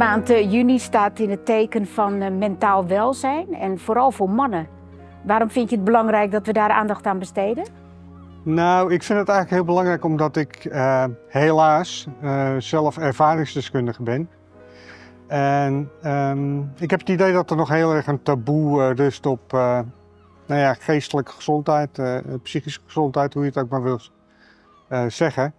maand eh, juni staat in het teken van eh, mentaal welzijn en vooral voor mannen. Waarom vind je het belangrijk dat we daar aandacht aan besteden? Nou, ik vind het eigenlijk heel belangrijk omdat ik eh, helaas zelf ervaringsdeskundige ben. En ehm, ik heb het idee dat er nog heel erg een taboe rust op nou ja, geestelijke gezondheid, psychische gezondheid, hoe je het ook maar wilt zeggen.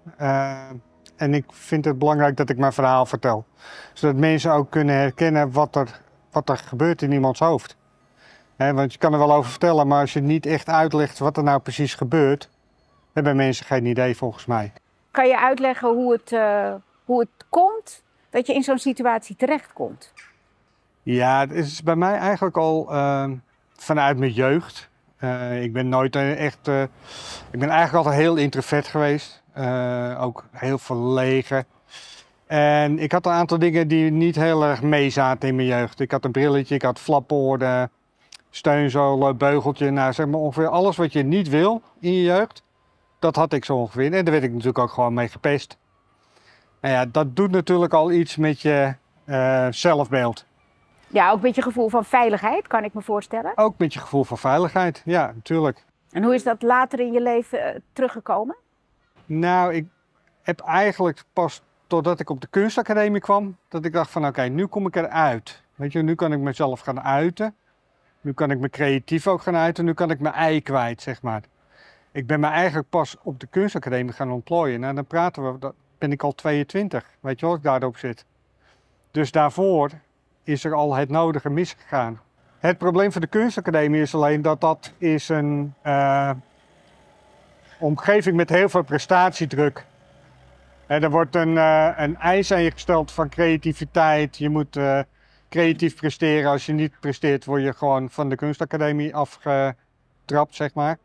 En ik vind het belangrijk dat ik mijn verhaal vertel. Zodat mensen ook kunnen herkennen wat er, wat er gebeurt in iemands hoofd. want je kan er wel over vertellen, maar als je niet echt uitlegt wat er nou precies gebeurt, hebben mensen geen idee volgens mij. Kan je uitleggen hoe het, eh, hoe het komt dat je in zo'n situatie terechtkomt? Ja, het is bij mij eigenlijk al ehm, vanuit mijn jeugd. Eh, ik ben nooit eh, echt. ik ben eigenlijk altijd heel introvert geweest. Eh, ook heel verlegen. En ik had een aantal dingen die niet heel erg zaten in mijn jeugd. Ik had een brilletje, ik had flappoorden, steunzolen, beugeltje. Nou, zeg maar ongeveer alles wat je niet wil in je jeugd, dat had ik zo ongeveer. En daar werd ik natuurlijk ook gewoon mee gepest. Nou ja, dat doet natuurlijk al iets met je eh, zelfbeeld. Ja, ook met je gevoel van veiligheid, kan ik me voorstellen. Ook met je gevoel van veiligheid, ja, natuurlijk. En hoe is dat later in je leven eh, teruggekomen? Nou, ik heb eigenlijk pas totdat ik op de kunstacademie kwam, dat ik dacht van oké, nu kom ik eruit. Weet je, nu kan ik mezelf gaan uiten. Nu kan ik me creatief ook gaan uiten. Nu kan ik mijn ei kwijt, zeg maar. Ik ben me eigenlijk pas op de kunstacademie gaan ontplooien. Nou, dan praten we, dan ben ik al 22. Weet je wel, ik daarop zit. Dus daarvoor is er al het nodige misgegaan. Het probleem van de kunstacademie is alleen dat dat is een... Eh, omgeving met heel veel prestatiedruk. En er wordt een, eh, een eis aan je gesteld van creativiteit. Je moet eh, creatief presteren. Als je niet presteert, word je gewoon van de kunstacademie afgetrapt, zeg maar.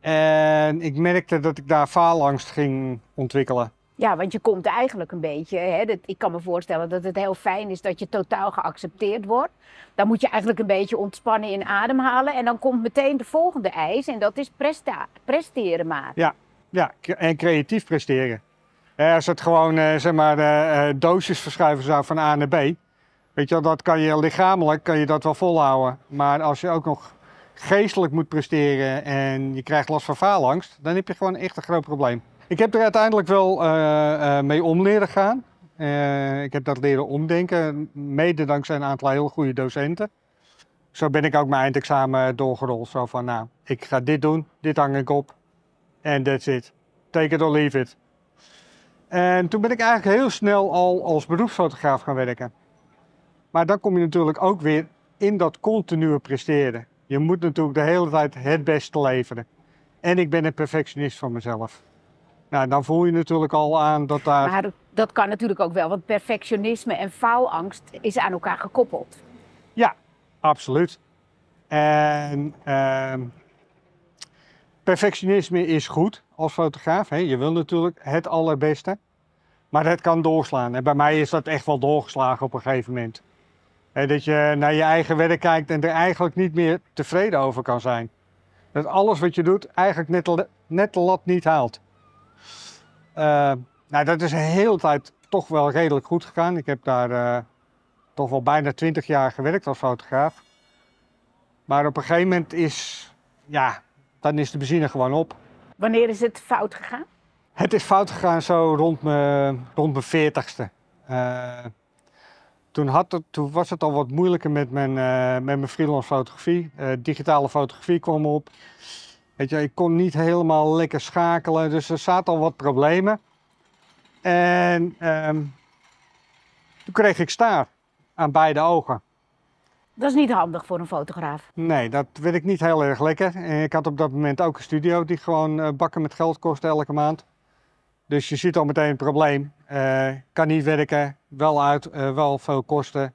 En ik merkte dat ik daar faalangst ging ontwikkelen. Ja, want je komt eigenlijk een beetje. Hè, dat, ik kan me voorstellen dat het heel fijn is dat je totaal geaccepteerd wordt. Dan moet je eigenlijk een beetje ontspannen in ademhalen. En dan komt meteen de volgende eis. En dat is presta presteren maken. Ja, ja, en creatief presteren. Als het gewoon, eh, zeg maar, eh, eh, doosjes verschuiven zou van A naar B. Weet je, dat kan je lichamelijk kan je dat wel volhouden. Maar als je ook nog geestelijk moet presteren en je krijgt last van faalangst, dan heb je gewoon echt een groot probleem. Ik heb er uiteindelijk wel eh, eh, mee om leren gaan. Eh, ik heb dat leren omdenken, mede dankzij een aantal heel goede docenten. Zo ben ik ook mijn eindexamen doorgerold. Zo van, nou, ik ga dit doen, dit hang ik op. En that's it. Take it or leave it. En toen ben ik eigenlijk heel snel al als beroepsfotograaf gaan werken. Maar dan kom je natuurlijk ook weer in dat continue presteren. Je moet natuurlijk de hele tijd het beste leveren. En ik ben een perfectionist van mezelf. Nou, dan voel je natuurlijk al aan dat daar. Maar dat kan natuurlijk ook wel, want perfectionisme en faalangst is aan elkaar gekoppeld. Ja, absoluut. En ehm, perfectionisme is goed als fotograaf. Hè. Je wil natuurlijk het allerbeste, maar dat kan doorslaan. En bij mij is dat echt wel doorgeslagen op een gegeven moment. dat je naar je eigen werk kijkt en er eigenlijk niet meer tevreden over kan zijn. Dat alles wat je doet eigenlijk net, net de lat niet haalt. Eh, nou, dat is een hele tijd toch wel redelijk goed gegaan. Ik heb daar eh, toch wel bijna twintig jaar gewerkt als fotograaf. Maar op een gegeven moment is, ja, dan is de benzine gewoon op. Wanneer is het fout gegaan? Het is fout gegaan zo rond mijn, rond mijn 40ste. Eh, toen, had het, toen was het al wat moeilijker met mijn, uh, met mijn freelance fotografie. digitale fotografie kwam op. Weet je, ik kon niet helemaal lekker schakelen, dus er zaten al wat problemen. En ehm, toen kreeg ik staar aan beide ogen. Dat is niet handig voor een fotograaf. Nee, dat werd ik niet heel erg lekker. Ik had op dat moment ook een studio die gewoon eh, bakken met geld kostte elke maand. Dus je ziet al meteen het probleem. Eh, kan niet werken, wel uit, eh, wel veel kosten.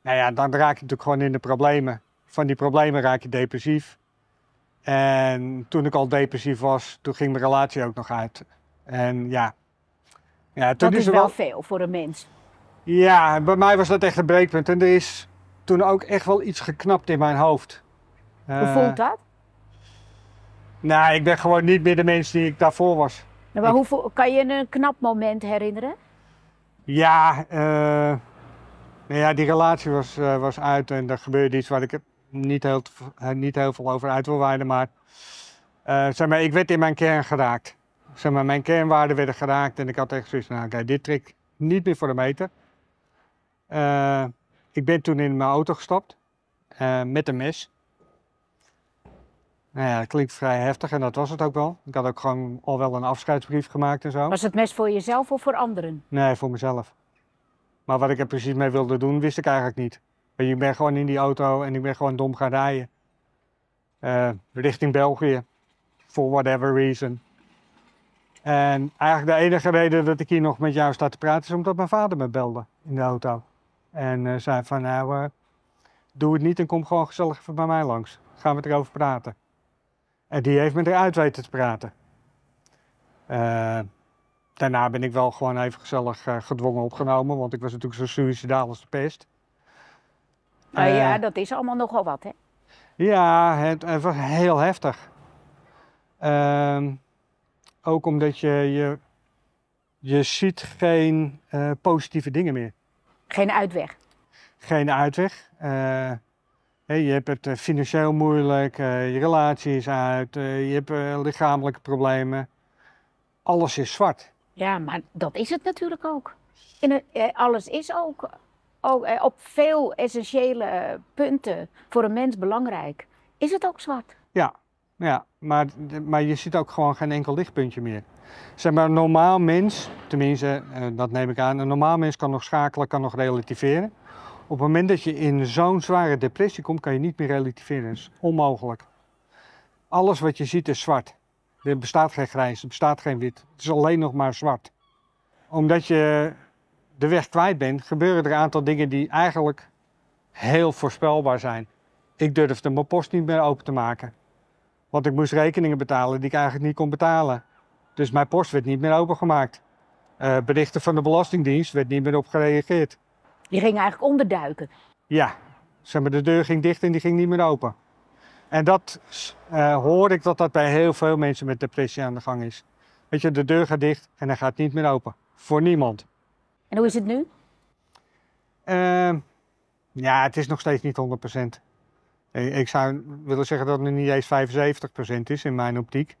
Nou ja, dan raak je natuurlijk gewoon in de problemen. Van die problemen raak je depressief. En toen ik al depressief was, toen ging mijn relatie ook nog uit. En ja. ja toen dat is, wel, wel veel voor een mens. Ja, bij mij was dat echt een breekpunt. En er is toen ook echt wel iets geknapt in mijn hoofd. Hoe eh, voelt dat? Nou, ik ben gewoon niet meer de mens die ik daarvoor was. Nou, maar hoe, kan je een knap moment herinneren? Ja, eh, nou ja die relatie was, eh, was uit en er gebeurde iets wat ik niet heel, niet heel veel over uit wil maar, eh, zeg maar ik werd in mijn kern geraakt. Zeg maar, mijn kernwaarden werden geraakt en ik had echt zoiets nou, kijk, dit trek niet meer voor de meter. Eh, ik ben toen in mijn auto gestapt eh, met een mes. Nou ja, dat klinkt vrij heftig en dat was het ook wel. Ik had ook gewoon al wel een afscheidsbrief gemaakt en zo. Was het mes voor jezelf of voor anderen? Nee, voor mezelf. Maar wat ik er precies mee wilde doen, wist ik eigenlijk niet. Ik ben gewoon in die auto en ik ben gewoon dom gaan rijden. Eh, richting België. For whatever reason. En eigenlijk de enige reden dat ik hier nog met jou sta te praten is omdat mijn vader me belde in de auto. En eh, zei van nou, eh, doe het niet en kom gewoon gezellig even bij mij langs. Gaan we het erover praten. En die heeft me eruit weten te praten. daarna ben ik wel gewoon even gezellig gedwongen opgenomen, want ik was natuurlijk zo suicidaal als de pest ja, eh, dat is allemaal nogal wat, hè? Ja, het, het was heel heftig. Ehm, ook omdat je, je, je ziet geen eh, positieve dingen meer. Geen uitweg? Geen uitweg. Eh, je hebt het financieel moeilijk, je relatie is uit, je hebt lichamelijke problemen. Alles is zwart. Ja, maar dat is het natuurlijk ook. alles is ook ook, eh, op veel essentiële eh, punten voor een mens belangrijk, is het ook zwart. Ja, ja maar, maar je ziet ook gewoon geen enkel lichtpuntje meer. Zeg maar, een normaal mens, tenminste, eh, dat neem ik aan, een normaal mens kan nog schakelen, kan nog relativeren. Op het moment dat je in zo'n zware depressie komt, kan je niet meer relativeren. Dat is onmogelijk. Alles wat je ziet is zwart. Er bestaat geen grijs, er bestaat geen wit. Het is alleen nog maar zwart. Omdat je de weg kwijt bent, gebeuren er een aantal dingen die eigenlijk heel voorspelbaar zijn. Ik durfde mijn post niet meer open te maken. Want ik moest rekeningen betalen die ik eigenlijk niet kon betalen. Dus mijn post werd niet meer opengemaakt. Uh, berichten van de Belastingdienst werd niet meer op gereageerd. Die ging eigenlijk onderduiken. Ja, zeg maar, de deur ging dicht en die ging niet meer open. En dat uh, hoor ik dat dat bij heel veel mensen met depressie aan de gang is. Weet je, de deur gaat dicht en hij gaat niet meer open. Voor niemand. En hoe is het nu? Ehm, ja, het is nog steeds niet 100%. Ik zou willen zeggen dat het nu niet eens 75% is in mijn optiek.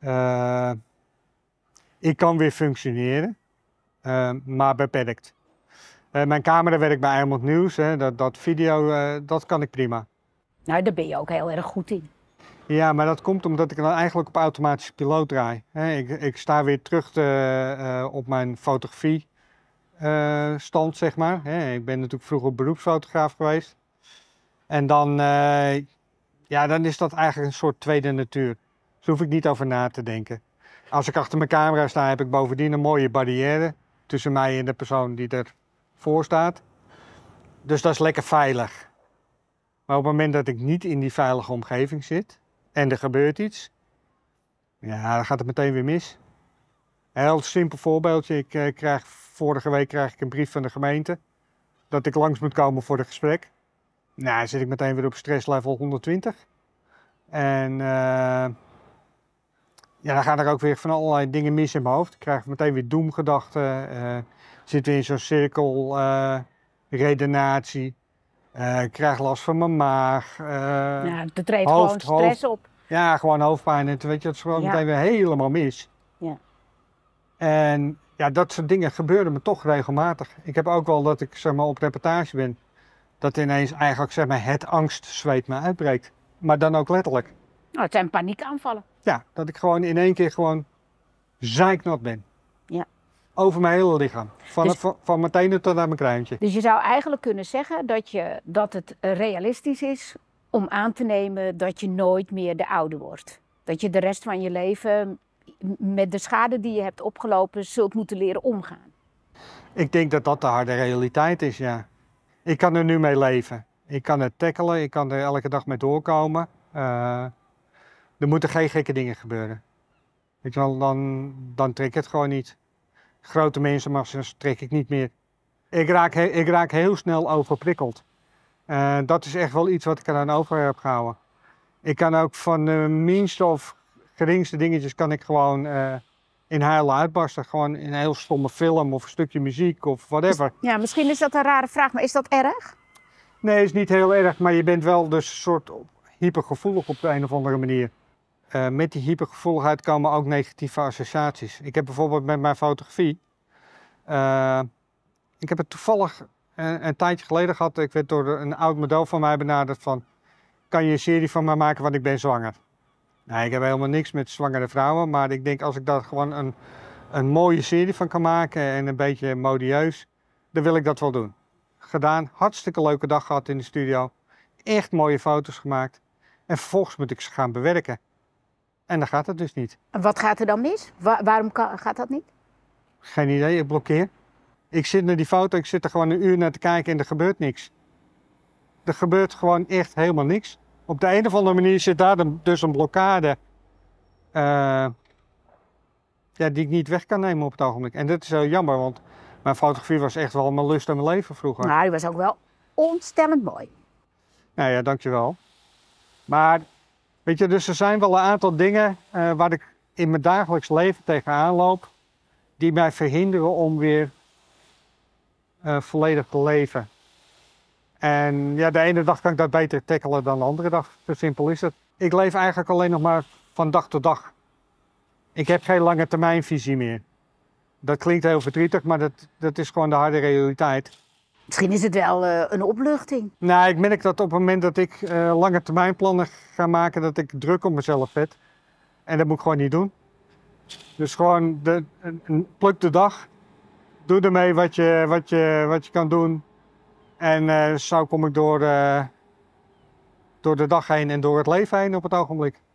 Ehm, ik kan weer functioneren, uh, maar beperkt. Eh, mijn camera werkt bij Eimond Nieuws, hè, dat, dat video, eh, dat kan ik prima. Nou, daar ben je ook heel erg goed in. Ja, maar dat komt omdat ik dan eigenlijk op automatische piloot draai. ik, ik, sta weer terug eh, op mijn fotografie. Eh, stand, zeg maar. Hè, ik ben natuurlijk vroeger beroepsfotograaf geweest. En dan, eh, ja, dan is dat eigenlijk een soort tweede natuur. Daar dus hoef ik niet over na te denken. Als ik achter mijn camera sta, heb ik bovendien een mooie barrière tussen mij en de persoon die ervoor staat. Dus dat is lekker veilig. Maar op het moment dat ik niet in die veilige omgeving zit en er gebeurt iets, ja, dan gaat het meteen weer mis. Een heel simpel voorbeeldje. Ik eh, krijg, vorige week krijg ik een brief van de gemeente dat ik langs moet komen voor een gesprek. Nou, dan zit ik meteen weer op stress level 120. En eh, ja, dan gaan er ook weer van allerlei dingen mis in mijn hoofd. Ik krijg meteen weer doemgedachten. Uh, zit weer in zo'n cirkel Uh, ik krijg last van mijn maag. ja, er treedt gewoon stress op. Ja, gewoon hoofdpijn. En weet je, dat is gewoon meteen weer helemaal mis. En ja, dat soort dingen gebeuren me toch regelmatig. Ik heb ook wel dat ik zeg maar, op reportage ben, dat ineens eigenlijk zeg maar, het angstzweet me uitbreekt. Maar dan ook letterlijk. Nou, het zijn paniekaanvallen. Ja, dat ik gewoon in één keer gewoon zeiknat ben. Ja. Over mijn hele lichaam. Van, dus het, van, mijn tenen tot aan mijn kruintje. Dus je zou eigenlijk kunnen zeggen dat, je, dat het realistisch is om aan te nemen dat je nooit meer de oude wordt. Dat je de rest van je leven met de schade die je hebt opgelopen zult moeten leren omgaan. Ik denk dat dat de harde realiteit is, ja. Ik kan er nu mee leven. Ik kan het tackelen, ik kan er elke dag mee doorkomen. Eh, er moeten geen gekke dingen gebeuren. Weet je wel, dan, dan trek ik het gewoon niet. Grote mensenmassa's trek ik niet meer. Ik raak, ik raak heel snel overprikkeld. Eh, dat is echt wel iets wat ik eraan over heb gehouden. Ik kan ook van de minste of geringste dingetjes kan ik gewoon eh, in huilen uitbarsten. Gewoon in een heel stomme film of een stukje muziek of whatever. Ja, misschien is dat een rare vraag, maar is dat erg? Nee, is niet heel erg, maar je bent wel dus een soort hypergevoelig op de een of andere manier. Eh, met die hypergevoeligheid komen ook negatieve associaties. Ik heb bijvoorbeeld met mijn fotografie. Eh, ik heb het toevallig een, een, tijdje geleden gehad. Ik werd door een oud model van mij benaderd van... kan je een serie van mij maken, want ik ben zwanger. Nee, ik heb helemaal niks met zwangere vrouwen. Maar ik denk als ik daar gewoon een, een mooie serie van kan maken en een beetje modieus, dan wil ik dat wel doen. Gedaan, hartstikke leuke dag gehad in de studio. Echt mooie foto's gemaakt. En vervolgens moet ik ze gaan bewerken. En dan gaat het dus niet. En wat gaat er dan mis? waarom gaat dat niet? Geen idee, ik blokkeer. Ik zit naar die foto, ik zit er gewoon een uur naar te kijken en er gebeurt niks. Er gebeurt gewoon echt helemaal niks op de een of andere manier zit daar dus een blokkade eh, ja, die ik niet weg kan nemen op het ogenblik. En dat is heel jammer, want mijn fotografie was echt wel mijn lust en mijn leven vroeger. Nou, die was ook wel ontstellend mooi. Nou ja, dankjewel. Maar weet je, dus er zijn wel een aantal dingen eh, waar ik in mijn dagelijks leven tegenaan loop, die mij verhinderen om weer eh, volledig te leven. En ja, de ene dag kan ik dat beter tackelen dan de andere dag. Zo simpel is het. Ik leef eigenlijk alleen nog maar van dag tot dag. Ik heb geen lange termijnvisie meer. Dat klinkt heel verdrietig, maar dat, dat is gewoon de harde realiteit. Misschien is het wel eh, een opluchting. Nou, ik merk dat op het moment dat ik uh, lange plannen ga maken, dat ik druk op mezelf zet. En dat moet ik gewoon niet doen. Dus gewoon de, pluk de dag. Doe ermee wat je, wat, je, wat je kan doen. En eh, zo kom ik door, eh, door de dag heen en door het leven heen op het ogenblik.